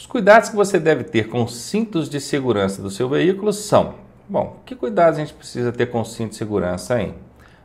Os cuidados que você deve ter com os cintos de segurança do seu veículo são: bom, que cuidados a gente precisa ter com o cinto de segurança, hein?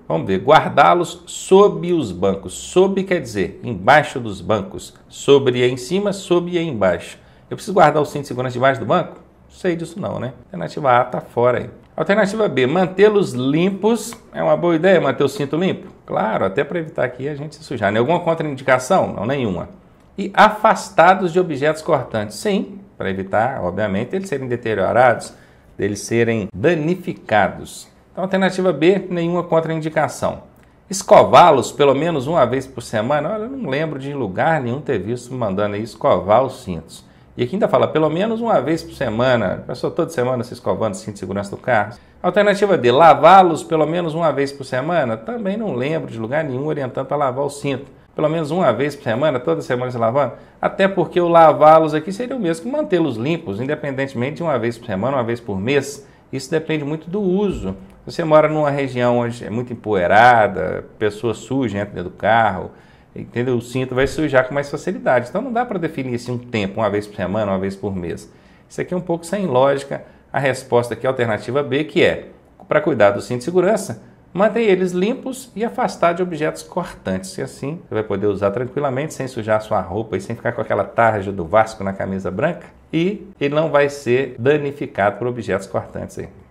Vamos ver, guardá-los sob os bancos. Sob quer dizer embaixo dos bancos. Sobre é em cima, sob é embaixo. Eu preciso guardar o cinto de segurança debaixo do banco? Sei disso não, né? Alternativa A tá fora aí. Alternativa B, mantê-los limpos. É uma boa ideia manter o cinto limpo? Claro, até para evitar que a gente se sujar. Nenhuma Alguma contraindicação? Não, nenhuma e afastados de objetos cortantes. Sim, para evitar, obviamente, eles serem deteriorados, deles serem danificados. Então, alternativa B, nenhuma contraindicação. Escová-los pelo menos uma vez por semana, olha, eu não lembro de lugar nenhum ter visto mandando aí escovar os cintos. E aqui ainda fala, pelo menos uma vez por semana, passou toda semana se escovando o cinto de segurança do carro. Alternativa D, lavá-los pelo menos uma vez por semana, também não lembro de lugar nenhum orientando para lavar o cinto pelo menos uma vez por semana, toda semana se lavando, até porque o lavá-los aqui seria o mesmo que mantê-los limpos, independentemente de uma vez por semana, uma vez por mês. Isso depende muito do uso. Você mora numa região onde é muito empoeirada, pessoas sujas dentro do carro, entendeu? O cinto vai sujar com mais facilidade. Então não dá para definir assim um tempo, uma vez por semana, uma vez por mês. Isso aqui é um pouco sem lógica. A resposta aqui é a alternativa B, que é para cuidar do cinto de segurança, Mantém eles limpos e afastar de objetos cortantes. E assim você vai poder usar tranquilamente, sem sujar sua roupa e sem ficar com aquela tarja do Vasco na camisa branca. E ele não vai ser danificado por objetos cortantes aí.